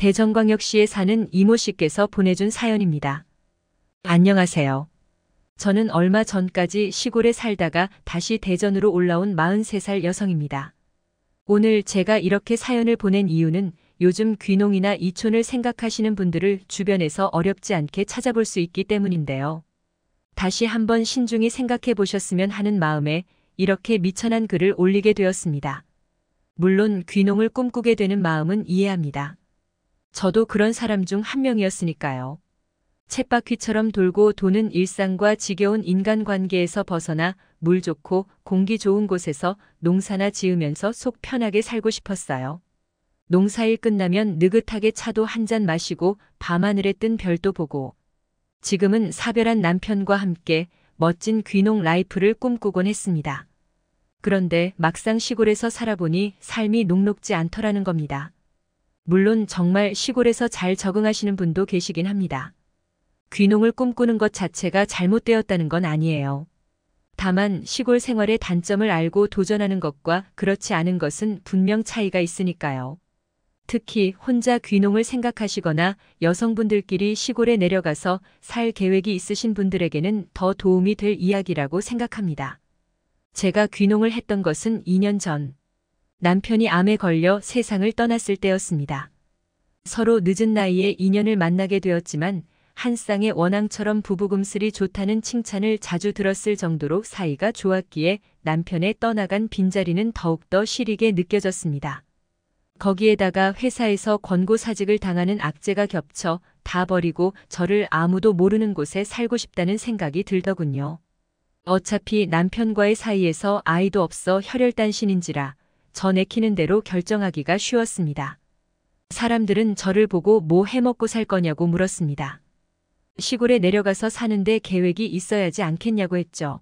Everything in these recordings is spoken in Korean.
대전광역시에 사는 이모 씨께서 보내준 사연입니다. 안녕하세요. 저는 얼마 전까지 시골에 살다가 다시 대전으로 올라온 43살 여성입니다. 오늘 제가 이렇게 사연을 보낸 이유는 요즘 귀농이나 이촌을 생각하시는 분들을 주변에서 어렵지 않게 찾아볼 수 있기 때문인데요. 다시 한번 신중히 생각해 보셨으면 하는 마음에 이렇게 미천한 글을 올리게 되었습니다. 물론 귀농을 꿈꾸게 되는 마음은 이해합니다. 저도 그런 사람 중 한 명이었으니까요. 챗바퀴처럼 돌고 도는 일상과 지겨운 인간관계에서 벗어나 물 좋고 공기 좋은 곳에서 농사나 지으면서 속 편하게 살고 싶었어요. 농사일 끝나면 느긋하게 차도 한 잔 마시고 밤하늘에 뜬 별도 보고 지금은 사별한 남편과 함께 멋진 귀농 라이프를 꿈꾸곤 했습니다. 그런데 막상 시골에서 살아보니 삶이 녹록지 않더라는 겁니다. 물론 정말 시골에서 잘 적응하시는 분도 계시긴 합니다. 귀농을 꿈꾸는 것 자체가 잘못되었다는 건 아니에요. 다만 시골 생활의 단점을 알고 도전하는 것과 그렇지 않은 것은 분명 차이가 있으니까요. 특히 혼자 귀농을 생각하시거나 여성분들끼리 시골에 내려가서 살 계획이 있으신 분들에게는 더 도움이 될 이야기라고 생각합니다. 제가 귀농을 했던 것은 2년 전 남편이 암에 걸려 세상을 떠났을 때였습니다. 서로 늦은 나이에 인연을 만나게 되었지만 한 쌍의 원앙처럼 부부금슬이 좋다는 칭찬을 자주 들었을 정도로 사이가 좋았기에 남편의 떠나간 빈자리는 더욱더 시리게 느껴졌습니다. 거기에다가 회사에서 권고 사직을 당하는 악재가 겹쳐 다 버리고 저를 아무도 모르는 곳에 살고 싶다는 생각이 들더군요. 어차피 남편과의 사이에서 아이도 없어 혈혈단신인지라 저 내키는 대로 결정하기가 쉬웠습니다. 사람들은 저를 보고 뭐 해먹고 살 거냐고 물었습니다. 시골에 내려가서 사는데 계획이 있어야지 않겠냐고 했죠.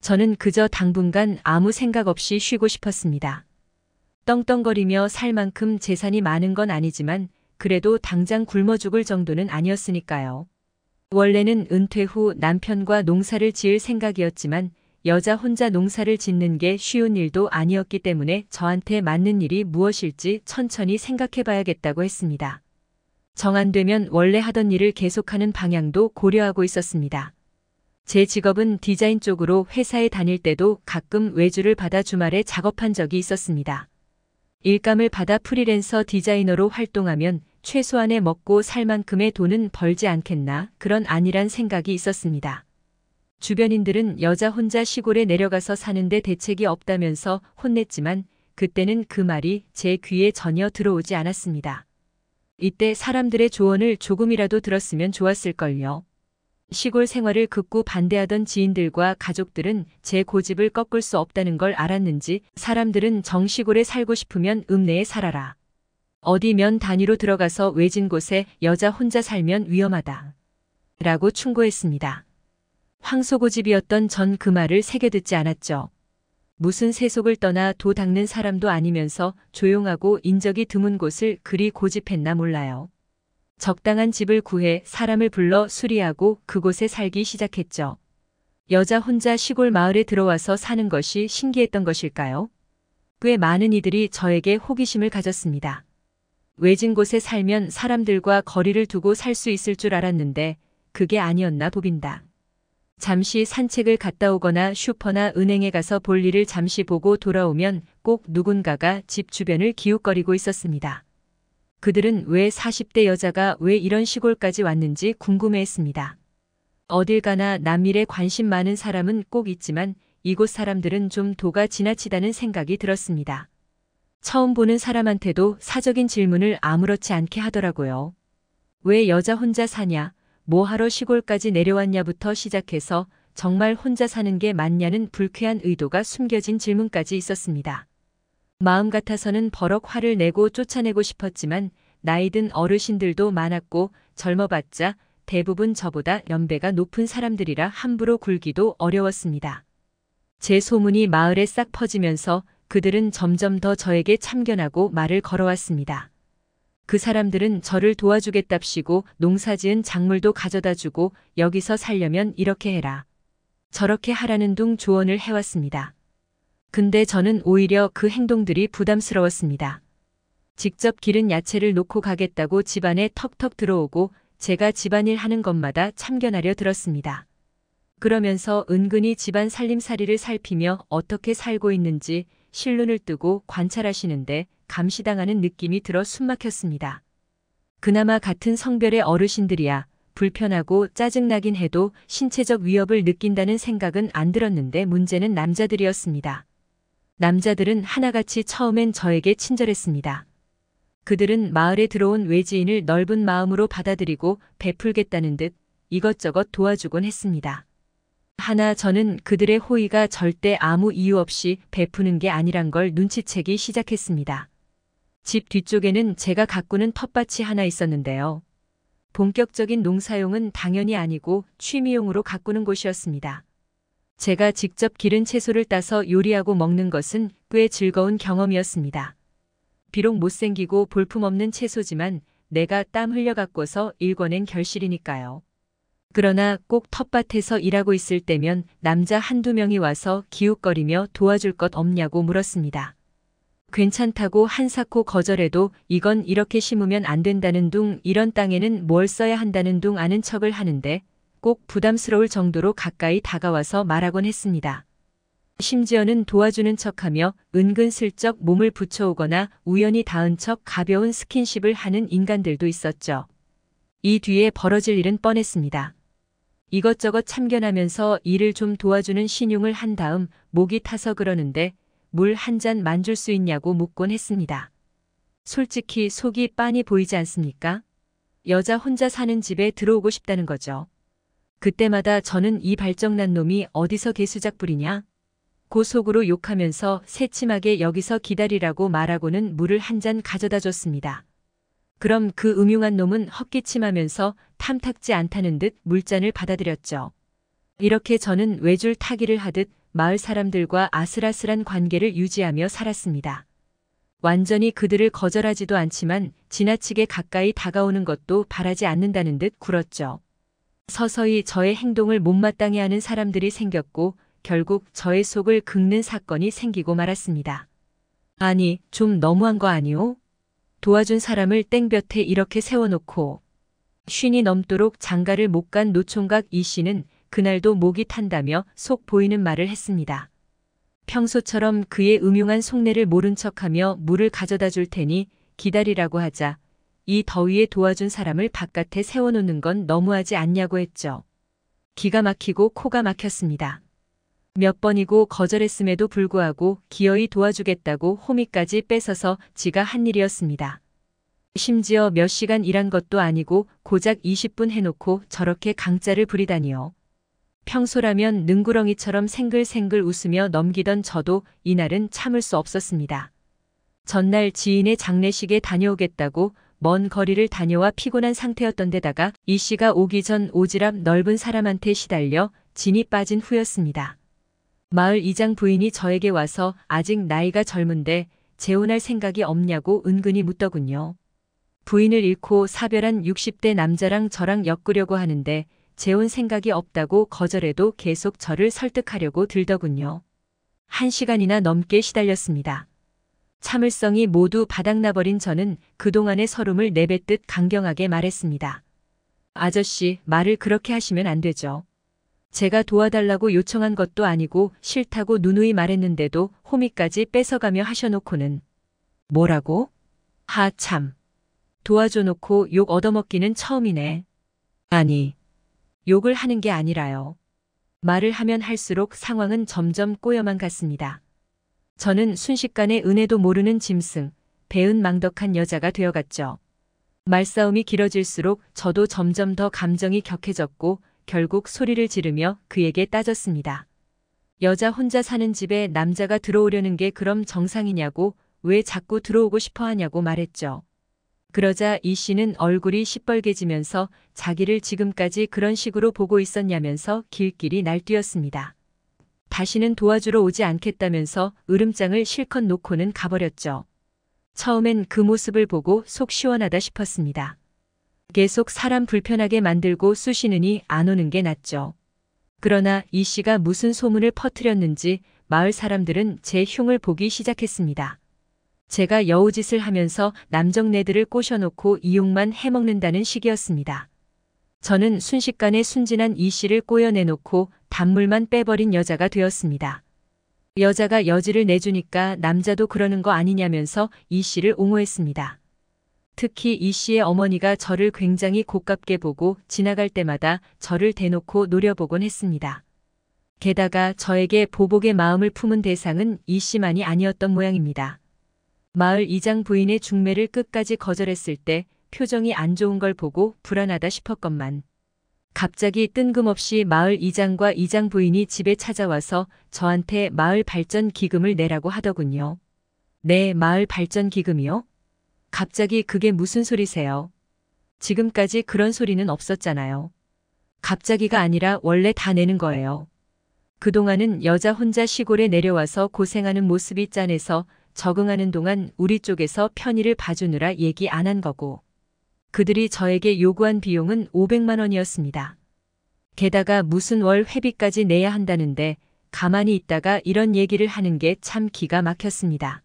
저는 그저 당분간 아무 생각 없이 쉬고 싶었습니다. 떵떵거리며 살 만큼 재산이 많은 건 아니지만 그래도 당장 굶어 죽을 정도는 아니었으니까요. 원래는 은퇴 후 남편과 농사를 지을 생각이었지만 여자 혼자 농사를 짓는 게 쉬운 일도 아니었기 때문에 저한테 맞는 일이 무엇일지 천천히 생각해봐야겠다고 했습니다. 정안되면 원래 하던 일을 계속하는 방향도 고려하고 있었습니다. 제 직업은 디자인 쪽으로 회사에 다닐 때도 가끔 외주를 받아 주말에 작업한 적이 있었습니다. 일감을 받아 프리랜서 디자이너로 활동하면 최소한의 먹고 살 만큼의 돈은 벌지 않겠나 그런 안일한 생각이 있었습니다. 주변인들은 여자 혼자 시골에 내려가서 사는데 대책이 없다면서 혼냈지만 그때는 그 말이 제 귀에 전혀 들어오지 않았습니다. 이때 사람들의 조언을 조금이라도 들었으면 좋았을걸요. 시골 생활을 극구 반대하던 지인들과 가족들은 제 고집을 꺾을 수 없다는 걸 알았는지 사람들은 정시골에 살고 싶으면 읍내에 살아라. 어디면 단위로 들어가서 외진 곳에 여자 혼자 살면 위험하다. 라고 충고했습니다. 황소고집이었던 전 그 말을 새겨 듣지 않았죠. 무슨 세속을 떠나 도 닦는 사람도 아니면서 조용하고 인적이 드문 곳을 그리 고집했나 몰라요. 적당한 집을 구해 사람을 불러 수리하고 그곳에 살기 시작했죠. 여자 혼자 시골 마을에 들어와서 사는 것이 신기했던 것일까요? 꽤 많은 이들이 저에게 호기심을 가졌습니다. 외진 곳에 살면 사람들과 거리를 두고 살 수 있을 줄 알았는데 그게 아니었나 보인다. 잠시 산책을 갔다 오거나 슈퍼나 은행에 가서 볼 일을 잠시 보고 돌아오면 꼭 누군가가 집 주변을 기웃거리고 있었습니다. 그들은 왜 40대 여자가 왜 이런 시골까지 왔는지 궁금해했습니다. 어딜 가나 남일에 관심 많은 사람은 꼭 있지만 이곳 사람들은 좀 도가 지나치다는 생각이 들었습니다. 처음 보는 사람한테도 사적인 질문을 아무렇지 않게 하더라고요. 왜 여자 혼자 사냐? 뭐하러 시골까지 내려왔냐부터 시작해서 정말 혼자 사는 게 맞냐는 불쾌한 의도가 숨겨진 질문까지 있었습니다. 마음 같아서는 버럭 화를 내고 쫓아내고 싶었지만 나이든 어르신들도 많았고 젊어봤자 대부분 저보다 연배가 높은 사람들이라 함부로 굴기도 어려웠습니다. 제 소문이 마을에 싹 퍼지면서 그들은 점점 더 저에게 참견하고 말을 걸어왔습니다. 그 사람들은 저를 도와주겠답시고 농사지은 작물도 가져다 주고 여기서 살려면 이렇게 해라. 저렇게 하라는 둥 조언을 해왔습니다. 근데 저는 오히려 그 행동들이 부담스러웠습니다. 직접 기른 야채를 놓고 가겠다고 집안에 턱턱 들어오고 제가 집안일 하는 것마다 참견하려 들었습니다. 그러면서 은근히 집안 살림살이를 살피며 어떻게 살고 있는지 실눈을 뜨고 관찰하시는데 감시당하는 느낌이 들어 숨막혔습니다. 그나마 같은 성별의 어르신들이야 불편하고 짜증나긴 해도 신체적 위협을 느낀다는 생각은 안 들었는데 문제는 남자들이었습니다. 남자들은 하나같이 처음엔 저에게 친절했습니다. 그들은 마을에 들어온 외지인을 넓은 마음으로 받아들이고 베풀겠다는 듯 이것저것 도와주곤 했습니다. 하나 저는 그들의 호의가 절대 아무 이유 없이 베푸는 게 아니란 걸 눈치채기 시작했습니다. 집 뒤쪽에는 제가 가꾸는 텃밭이 하나 있었는데요. 본격적인 농사용은 당연히 아니고 취미용으로 가꾸는 곳이었습니다. 제가 직접 기른 채소를 따서 요리하고 먹는 것은 꽤 즐거운 경험이었습니다. 비록 못생기고 볼품없는 채소지만 내가 땀흘려가꿔서 일궈낸 결실이니까요. 그러나 꼭 텃밭에서 일하고 있을 때면 남자 한두 명이 와서 기웃거리며 도와줄 것 없냐고 물었습니다. 괜찮다고 한사코 거절해도 이건 이렇게 심으면 안 된다는 둥 이런 땅에는 뭘 써야 한다는 둥 아는 척을 하는데 꼭 부담스러울 정도로 가까이 다가와서 말하곤 했습니다. 심지어는 도와주는 척하며 은근슬쩍 몸을 붙여오거나 우연히 닿은 척 가벼운 스킨십을 하는 인간들도 있었죠. 이 뒤에 벌어질 일은 뻔했습니다. 이것저것 참견하면서 일을 좀 도와주는 신용을 한 다음 목이 타서 그러는데 물한잔 만 줄 수 있냐고 묻곤 했습니다. 솔직히 속이 빤히 보이지 않습니까? 여자 혼자 사는 집에 들어오고 싶다는 거죠. 그때마다 저는 이 발정난 놈이 어디서 개수작 부리냐? 고속으로 욕하면서 새침하게 여기서 기다리라고 말하고는 물을 한 잔 가져다 줬습니다. 그럼 그 음흉한 놈은 헛기침하면서 탐탁지 않다는 듯 물잔을 받아들였죠. 이렇게 저는 외줄 타기를 하듯 마을 사람들과 아슬아슬한 관계를 유지하며 살았습니다. 완전히 그들을 거절하지도 않지만 지나치게 가까이 다가오는 것도 바라지 않는다는 듯 굴었죠. 서서히 저의 행동을 못마땅해 하는 사람들이 생겼고 결국 저의 속을 긁는 사건이 생기고 말았습니다. 아니, 좀 너무한 거 아니오? 도와준 사람을 땡볕에 이렇게 세워놓고 쉰이 넘도록 장가를 못 간 노총각 이 씨는 그날도 목이 탄다며 속 보이는 말을 했습니다. 평소처럼 그의 음흉한 속내를 모른 척하며 물을 가져다 줄 테니 기다리라고 하자 이 더위에 도와준 사람을 바깥에 세워놓는 건 너무하지 않냐고 했죠. 기가 막히고 코가 막혔습니다. 몇 번이고 거절했음에도 불구하고 기어이 도와주겠다고 호미까지 뺏어서 지가 한 일이었습니다. 심지어 몇 시간 일한 것도 아니고 고작 20분 해놓고 저렇게 강짜를 부리다니요. 평소라면 능구렁이처럼 생글생글 웃으며 넘기던 저도 이날은 참을 수 없었습니다. 전날 지인의 장례식에 다녀오겠다고 먼 거리를 다녀와 피곤한 상태였던 데다가 이 씨가 오기 전 오지랖 넓은 사람한테 시달려 진이 빠진 후였습니다. 마을 이장 부인이 저에게 와서 아직 나이가 젊은데 재혼할 생각이 없냐고 은근히 묻더군요. 부인을 잃고 사별한 60대 남자랑 저랑 엮으려고 하는데 재혼 생각이 없다고 거절해도 계속 저를 설득하려고 들더군요. 한 시간이나 넘게 시달렸습니다. 참을성이 모두 바닥나버린 저는 그동안의 서름을 내뱉듯 강경하게 말했습니다. 아저씨, 말을 그렇게 하시면 안 되죠. 제가 도와달라고 요청한 것도 아니고 싫다고 누누이 말했는데도 호미까지 뺏어가며 하셔놓고는 뭐라고? 하 아, 참. 도와줘놓고 욕 얻어먹기는 처음이네. 아니, 욕을 하는 게 아니라요. 말을 하면 할수록 상황은 점점 꼬여만 갔습니다. 저는 순식간에 은혜도 모르는 짐승, 배은망덕한 여자가 되어갔죠. 말싸움이 길어질수록 저도 점점 더 감정이 격해졌고 결국 소리를 지르며 그에게 따졌습니다. 여자 혼자 사는 집에 남자가 들어오려는 게 그럼 정상이냐고 왜 자꾸 들어오고 싶어 하냐고 말했죠. 그러자 이 씨는 얼굴이 시뻘개지면서 자기를 지금까지 그런 식으로 보고 있었냐면서 길길이 날뛰었습니다. 다시는 도와주러 오지 않겠다면서 으름장을 실컷 놓고는 가버렸죠. 처음엔 그 모습을 보고 속 시원하다 싶었습니다. 계속 사람 불편하게 만들고 쑤시느니 안 오는 게 낫죠. 그러나 이 씨가 무슨 소문을 퍼뜨렸는지 마을 사람들은 제 흉을 보기 시작했습니다. 제가 여우짓을 하면서 남정네들을 꼬셔놓고 이용만 해먹는다는 식이었습니다. 저는 순식간에 순진한 이 씨를 꼬여내놓고 단물만 빼버린 여자가 되었습니다. 여자가 여지를 내주니까 남자도 그러는 거 아니냐면서 이 씨를 옹호했습니다. 특히 이 씨의 어머니가 저를 굉장히 고깝게 보고 지나갈 때마다 저를 대놓고 노려보곤 했습니다. 게다가 저에게 보복의 마음을 품은 대상은 이 씨만이 아니었던 모양입니다. 마을 이장 부인의 중매를 끝까지 거절했을 때 표정이 안 좋은 걸 보고 불안하다 싶었건만 갑자기 뜬금없이 마을 이장과 이장 부인이 집에 찾아와서 저한테 마을 발전 기금을 내라고 하더군요. 네, 마을 발전 기금이요? 갑자기 그게 무슨 소리세요? 지금까지 그런 소리는 없었잖아요. 갑자기가 아니라 원래 다 내는 거예요. 그동안은 여자 혼자 시골에 내려와서 고생하는 모습이 짠해서 적응하는 동안 우리 쪽에서 편의를 봐주느라 얘기 안 한 거고 그들이 저에게 요구한 비용은 500만 원이었습니다. 게다가 무슨 월 회비까지 내야 한다는데 가만히 있다가 이런 얘기를 하는 게 참 기가 막혔습니다.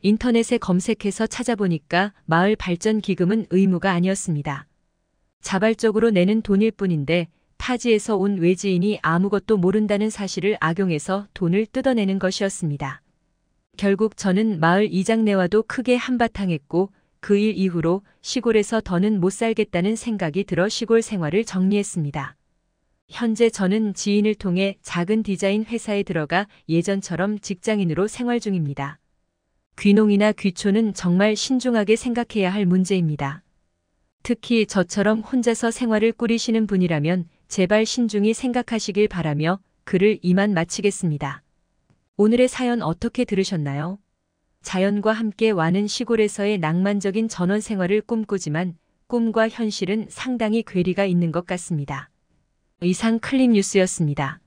인터넷에 검색해서 찾아보니까 마을 발전 기금은 의무가 아니었습니다. 자발적으로 내는 돈일 뿐인데 타지에서 온 외지인이 아무것도 모른다는 사실을 악용해서 돈을 뜯어내는 것이었습니다. 결국 저는 마을 이장내와도 크게 한바탕했고 그 일 이후로 시골에서 더는 못 살겠다는 생각이 들어 시골 생활을 정리했습니다. 현재 저는 지인을 통해 작은 디자인 회사에 들어가 예전처럼 직장인으로 생활 중입니다. 귀농이나 귀촌은 정말 신중하게 생각해야 할 문제입니다. 특히 저처럼 혼자서 생활을 꾸리시는 분이라면 제발 신중히 생각하시길 바라며 글을 이만 마치겠습니다. 오늘의 사연 어떻게 들으셨나요? 자연과 함께 와는 시골에서의 낭만적인 전원 생활을 꿈꾸지만 꿈과 현실은 상당히 괴리가 있는 것 같습니다. 이상 클립 뉴스였습니다.